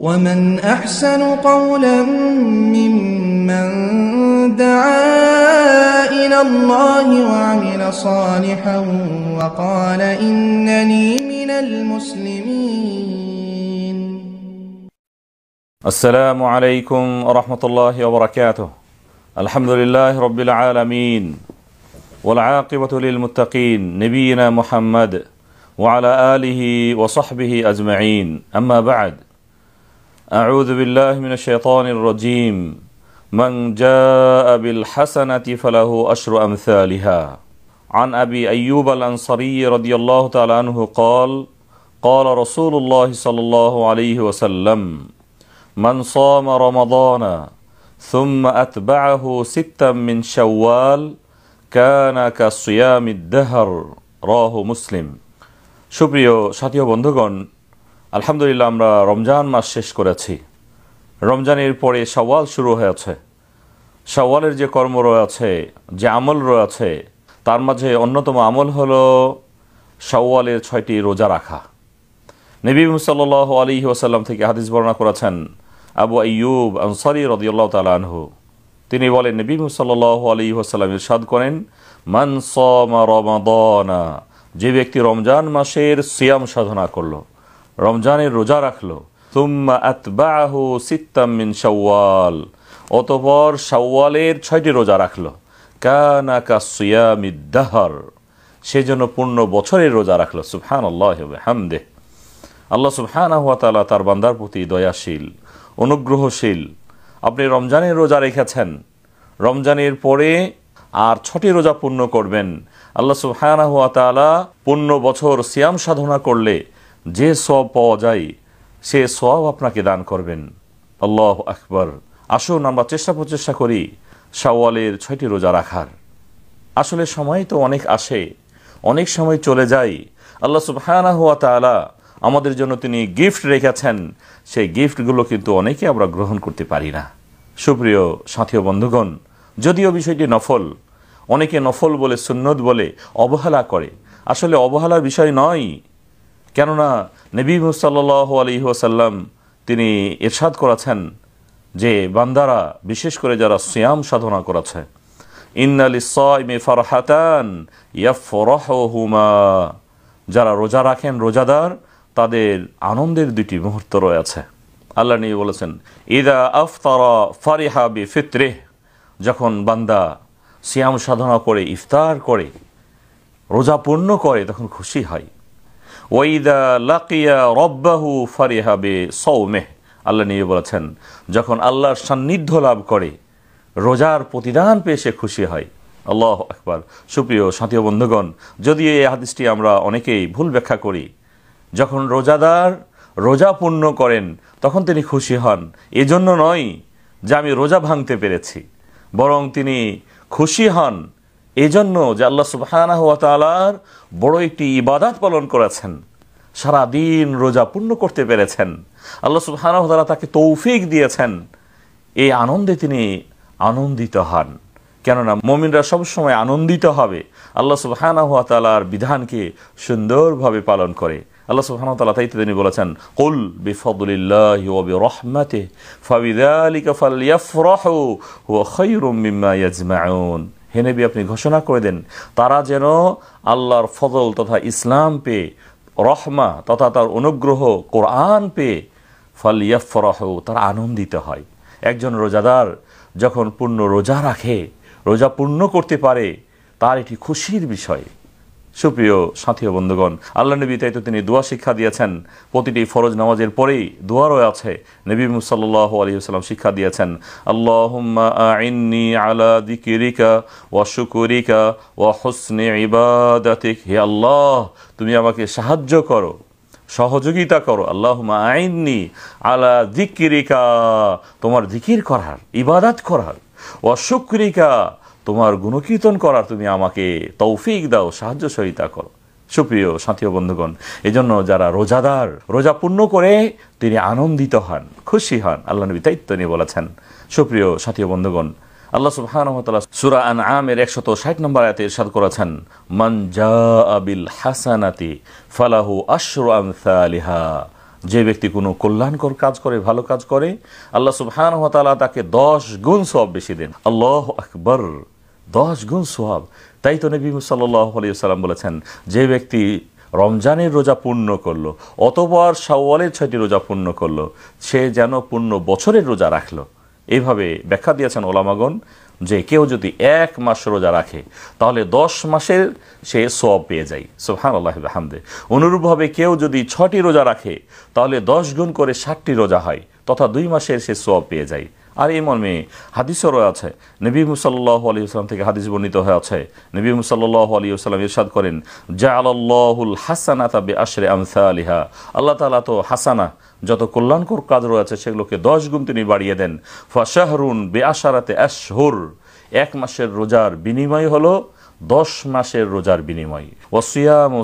ومن أحسن قولا ممن دعا إلى الله وعمل صالحا وقال إنني من المسلمين السلام عليكم ورحمة الله وبركاته الحمد لله رب العالمين والعاقبة للمتقين نبينا محمد وعلى آله وصحبه أجمعين أما بعد أعوذ بالله من الشيطان الرجيم من جاء بالحسنة فله أشر أمثالها عن أبي أيوب الأنصري رضي الله تعالى عنه قال قال رسول الله صلى الله عليه وسلم من صام رمضان ثم أتبعه ستا من شوال كان كصيام الدهر راه مسلم شبريو شاتيو بندقون আলহামদুলিল্লাহ আমরা রমজান মাস শেষ করেছি রমজানের পরে সওয়াল শুরু হয়েছে সওয়ালের যে কর্ম রয়েছে যে আমল রয়েছে তার মাঝে অন্যতম আমল হলো সওয়ালের ছয়টি রোজা রাখা নবী সাল আলী ওসাল্লাম থেকে হাদিস বর্ণনা করেছেন আবু আইয়ুব আনসারি রদিউল্লাহ তালাহু তিনি বলেন নবী সাল আলী ওসাল্লাম ইরশাদ করেন মান সমা রমাদনা যে ব্যক্তি রমজান মাসের সিয়াম সাধনা করলো রমজানের রোজা রাখলো তুম্মা মিন সাওয়াল অতপর সাওয়ালের ছয়টি রোজা রাখলো কানা কাসিয়ামিদ্দাহর সে জন্য পূর্ণ বছরের রোজা রাখলো সুফহান আল্লাহ হামদে আল্লাহ সুফহান তালা তার বান্দার প্রতি দয়াশীল অনুগ্রহশীল আপনি রমজানের রোজা রেখেছেন রমজানের পরে আর ছটি রোজা পূর্ণ করবেন আল্লাহ সুফহান তালা পূর্ণ বছর সিয়াম সাধনা করলে যে সব পাওয়া যায় সে সব আপনাকে দান করবেন আল্লাহ আকবর আসুন আমরা চেষ্টা প্রচেষ্টা করি শাওয়ালের ছয়টি রোজা রাখার আসলে সময় তো অনেক আসে অনেক সময় চলে যায় আল্লাহ সুবহানা হুয়া তালা আমাদের জন্য তিনি গিফট রেখেছেন সেই গিফটগুলো কিন্তু অনেকে আমরা গ্রহণ করতে পারি না সুপ্রিয় সাথীয় বন্ধুগণ যদিও বিষয়টি নফল অনেকে নফল বলে সুন্নত বলে অবহেলা করে আসলে অবহেলার বিষয় নয় কেননা নবী সাল্লাহ আলী ওসাল্লাম তিনি এরশাদ করেছেন যে বান্দারা বিশেষ করে যারা সিয়াম সাধনা করেছে ইন্নালিসমে ফারহাতান যারা রোজা রাখেন রোজাদার তাদের আনন্দের দুটি মুহূর্ত রয়েছে আল্লাহ নিয়ে বলেছেন ইদা আফতারা ফারিহা বি ফিত্রে যখন বান্দা সিয়াম সাধনা করে ইফতার করে রোজা পূর্ণ করে তখন খুশি হয় ওয়াইদা লাকিয়া রব্বাহু ফারিহাবে সৌমেহ আল্লাহ নিয়ে বলেছেন যখন আল্লাহর সান্নিধ্য লাভ করে রোজার প্রতিদান পেয়ে সে খুশি হয় আল্লাহ আকবার সুপ্রিয় সাথীয় বন্ধুগণ যদিও এই হাদিসটি আমরা অনেকেই ভুল ব্যাখ্যা করি যখন রোজাদার রোজা পূর্ণ করেন তখন তিনি খুশি হন এজন্য নয় যে আমি রোজা ভাঙতে পেরেছি বরং তিনি খুশি হন এজন্য যে আল্লাহ সুবাহ বড় একটি ইবাদাত পালন করেছেন সারাদিন রোজা পূর্ণ করতে পেরেছেন আল্লাহ সুবাহ তাকে তৌফিক দিয়েছেন এই আনন্দে তিনি আনন্দিত হন কেননা মমিনরা সবসময় আনন্দিত হবে আল্লাহ সুবাহ বিধানকে সুন্দরভাবে পালন করে আল্লাহ সুবাহ ওয়া তাআলা তাই তিনি বলেছেন কুল বিফাদলিল্লাহি ওয়া হেনেবি আপনি ঘোষণা করে দেন তারা যেন আল্লাহর ফজল তথা ইসলাম পেয়ে রহমা তথা তার অনুগ্রহ কোরআন পেয়ে ফালিয়াফরাহ তারা আনন্দিত হয় একজন রোজাদার যখন পূর্ণ রোজা রাখে রোজা পূর্ণ করতে পারে তার এটি খুশির বিষয় সুপ্রিয় সাথী ও বন্ধুগণ আল্লাহ নবী তাই তো তিনি দোয়া শিক্ষা দিয়েছেন প্রতিটি ফরজ নামাজের পরেই দোয়ারও আছে নবী মুসাল্লাহ আলহিহাল্লাম শিক্ষা দিয়েছেন আল্লাহ হে আল্লাহ তুমি আমাকে সাহায্য করো সহযোগিতা করো আল্লাহ আইননি আলা দিকিরিকা তোমার দিকির করার ইবাদাত করার ওয়া তোমার গুণকীর্তন করার তুমি আমাকে তৌফিক দাও সাহায্য সহিতা করো সুপ্রিয় সাথীয় বন্ধুগণ এজন্য যারা রোজাদার রোজা পূর্ণ করে তিনি আনন্দিত হন খুশি হন আল্লাহ নবী দায়িত্ব নিয়ে বলেছেন সুপ্রিয় সাথীয় বন্ধুগণ আল্লাহ সুবহানহতালা সুরা আন আমের একশত ষাট নম্বর আয়াতে ইরশাদ করেছেন মান জা আবিল হাসানাতি ফালাহু আশরু আমসালিহা যে ব্যক্তি কোনো কল্যাণকর কাজ করে ভালো কাজ করে আল্লাহ সুহান তালা তাকে দশ গুণ সব বেশি দেন আল্লাহ আকবর দশ গুণ সোহাব তাই তো নবী সাল্লাহ সাল্লাম বলেছেন যে ব্যক্তি রমজানের রোজা পূর্ণ করলো অতবার সাওয়ালের ছয়টি রোজা পূর্ণ করলো সে যেন পূর্ণ বছরের রোজা রাখলো এইভাবে ব্যাখ্যা দিয়েছেন ওলামাগন যে কেউ যদি এক মাস রোজা রাখে তাহলে দশ মাসের সে সব পেয়ে যায় সোহান আল্লাহ হামদে অনুরূপভাবে কেউ যদি ছটি রোজা রাখে তাহলে দশ গুণ করে ষাটটি রোজা হয় তথা দুই মাসের সে সব পেয়ে যায় আর এই মর্মে হাদিসও রয়েছে নবী মুসাল্লাহ আলী আসসালাম থেকে হাদিস বর্ণিত হয়ে আছে নবী মুসাল্লাহ আলী আসসালাম ইরশাদ করেন জা আল্লাহুল হাসানা তাবে আশরে আমসা আলিহা আল্লাহ তালা তো হাসানা যত কল্যাণকর কাজ রয়েছে সেগুলোকে দশ গুণ তিনি বাড়িয়ে দেন ফাশাহরুন বে আশারাতে আশহুর এক মাসের রোজার বিনিময় হলো দশ মাসের রোজার বিনিময় ওসিয়াম ও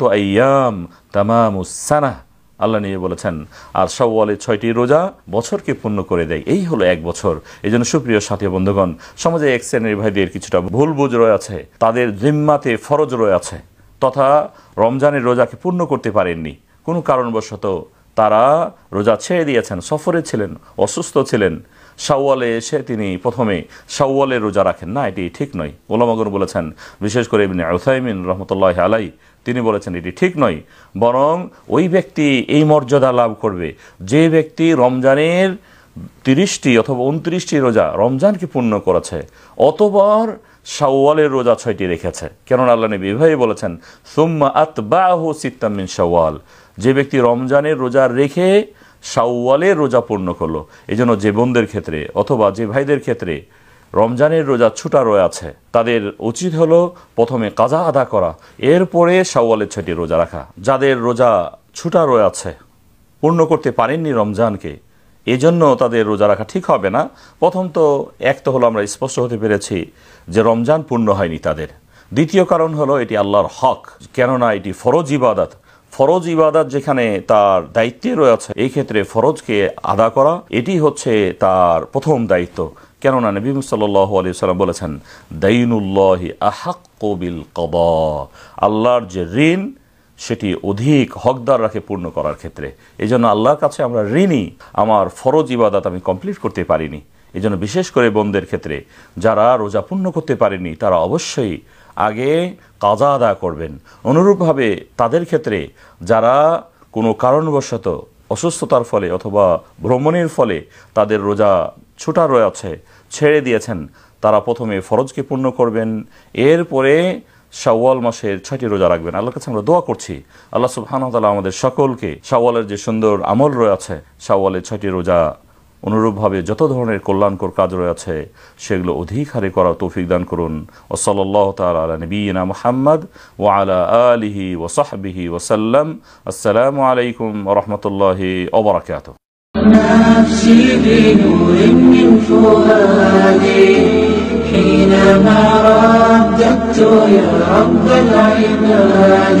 তো আইয়াম তামাম সানাহ আল্লাহ নিয়ে বলেছেন আর সওয়ালে ছয়টি রোজা বছরকে পূর্ণ করে দেয় এই হলো এক বছর এই জন্য সুপ্রিয় সাথী বন্ধুগণ সমাজে এক শ্রেণীর ভাইদের কিছুটা ভুল বুঝ রয়ে আছে তাদের জিম্মাতে ফরজ রয়ে আছে তথা রমজানের রোজাকে পূর্ণ করতে পারেননি কোনো কারণবশত তারা রোজা ছেড়ে দিয়েছেন সফরে ছিলেন অসুস্থ ছিলেন সাওয়ালে এসে তিনি প্রথমে সাওয়ালে রোজা রাখেন না এটি ঠিক নয় গোলামাগুর বলেছেন বিশেষ করে ইবিন আউসাইমিন রহমতুল্লাহ আলাই তিনি বলেছেন এটি ঠিক নয় বরং ওই ব্যক্তি এই মর্যাদা লাভ করবে যে ব্যক্তি রমজানের তিরিশটি অথবা উনত্রিশটি রোজা রমজানকে পূর্ণ করেছে অতবার সাওয়ালের রোজা ছয়টি রেখেছে কেননা আল্লাহ নবী ভাই বলেছেন সুম্মা আত বাহ সিত্তামিন সাওয়াল যে ব্যক্তি রমজানের রোজা রেখে শাওয়ালের রোজা পূর্ণ করলো এই জন্য যে বোনদের ক্ষেত্রে অথবা যে ভাইদের ক্ষেত্রে রমজানের রোজা ছুটা রয়ে আছে তাদের উচিত হলো প্রথমে কাজা আদা করা এরপরে শাওয়ালের ছয়টি রোজা রাখা যাদের রোজা ছুটা রয়ে আছে পূর্ণ করতে পারেননি রমজানকে এজন্য তাদের রোজা রাখা ঠিক হবে না প্রথম তো এক তো হলো আমরা স্পষ্ট হতে পেরেছি যে রমজান পূর্ণ হয়নি তাদের দ্বিতীয় কারণ হলো এটি আল্লাহর হক কেননা এটি ফরজ ইবাদত ফরজ ইবাদত যেখানে তার দায়িত্বে রয়েছে এই ক্ষেত্রে ফরজকে আদা করা এটি হচ্ছে তার প্রথম দায়িত্ব কেননা নবী সাল্লাহ আলি সাল্লাম বলেছেন দঈনুল্লাহ আহাক কবিল কব আল্লাহর যে ঋণ সেটি অধিক হকদার রাখে পূর্ণ করার ক্ষেত্রে এই জন্য আল্লাহর কাছে আমরা ঋণই আমার ফরজ ইবাদত আমি কমপ্লিট করতে পারিনি জন্য বিশেষ করে বোনদের ক্ষেত্রে যারা রোজা পূর্ণ করতে পারেনি তারা অবশ্যই আগে কাজা আদা করবেন অনুরূপভাবে তাদের ক্ষেত্রে যারা কোনো কারণবশত অসুস্থতার ফলে অথবা ভ্রমণের ফলে তাদের রোজা ছুটা রয়েছে ছেড়ে দিয়েছেন তারা প্রথমে ফরজকে পূর্ণ করবেন এরপরে সাওয়াল মাসের ছয়টি রোজা রাখবেন আল্লাহর কাছে আমরা দোয়া করছি আল্লাহ সুবহানাহু ওয়া আমাদের সকলকে শাওয়ালের যে সুন্দর আমল রয়েছে শাওয়ালের ছয়টি রোজা অনুরূপভাবে যত ধরনের কল্যাণকর কাজ রয়েছে সেগুলো অধিক হারে করার তৌফিক দান করুন ও সাল্লাহ তালা নবীনা মোহাম্মদ ও আলা আলিহি ও ও সাল্লাম আসসালাম আলাইকুম রহমতুল্লাহ ওবরাকাত حينما رددت يا رب العباد